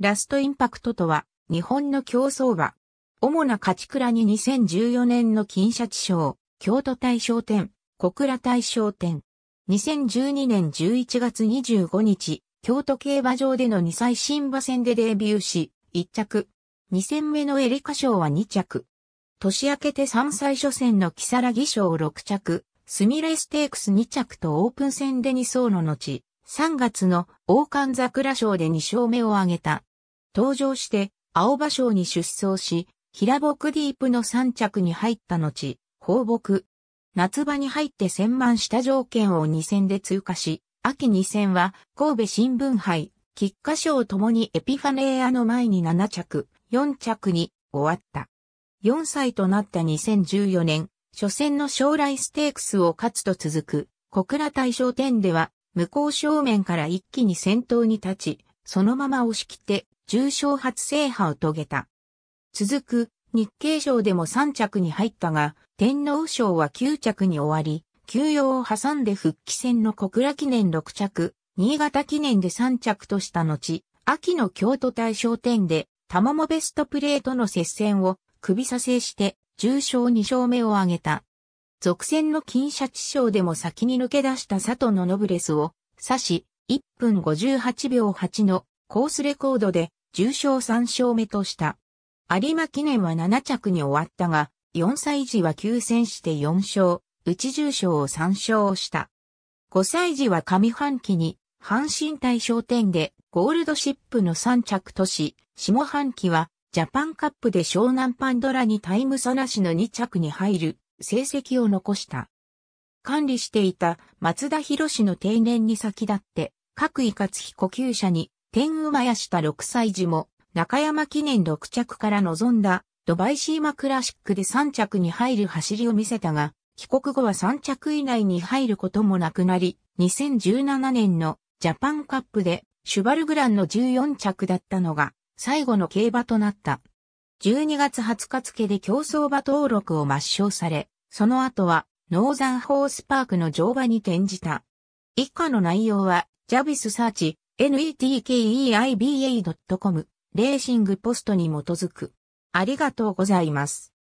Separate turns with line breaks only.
ラストインパクトとは、日本の競争馬。主な勝ち倉に2014年の金シャチ賞、京都大賞典、小倉大賞典。2012年11月25日、京都競馬場での2歳新馬戦でデビューし、1着。2戦目のエリカ賞は2着。年明けて3歳初戦の木更木賞6着、スミレステークス2着とオープン戦で2走の後、3月の王冠桜賞で2勝目を挙げた。登場して、青葉賞に出走し、平木ディープの3着に入った後、放牧。夏場に入って1000万した条件を2戦で通過し、秋2戦は神戸新聞杯、菊花賞ともにエピファネーアの前に7着、4着に終わった。4歳となった2014年、初戦の将来ステークスを勝つと続く、小倉大賞典では、向こう正面から一気に先頭に立ち、そのまま押し切って重賞初制覇を遂げた。続く日経賞でも3着に入ったが、天皇賞は9着に終わり、休養を挟んで復帰戦の小倉記念6着、新潟記念で3着とした後、秋の京都大賞典で、玉もベストプレーとの接戦を首させして、重賞2勝目を挙げた。続戦の金シャチ賞でも先に抜け出した佐藤のノブレスを、差し、1分58秒8のコースレコードで重賞3勝目とした。有馬記念は7着に終わったが、4歳児は休戦して4勝、内重賞を3勝した。5歳児は上半期に、阪神対商店でゴールドシップの3着とし、下半期はジャパンカップで湘南パンドラにタイム差なしの2着に入る成績を残した。管理していた松田博の定年に先立って、各位つき呼吸者に天馬やした6歳児も、中山記念6着から臨んだ、ドバイシーマクラシックで3着に入る走りを見せたが、帰国後は3着以内に入ることもなくなり、2017年のジャパンカップでシュバルグランの14着だったのが最後の競馬となった。12月20日付で競争馬登録を抹消され、その後はノーザンホースパークの乗馬に転じた。以下の内容はジャビスサーチ、netkeiba.com レーシングポストに基づく。ありがとうございます。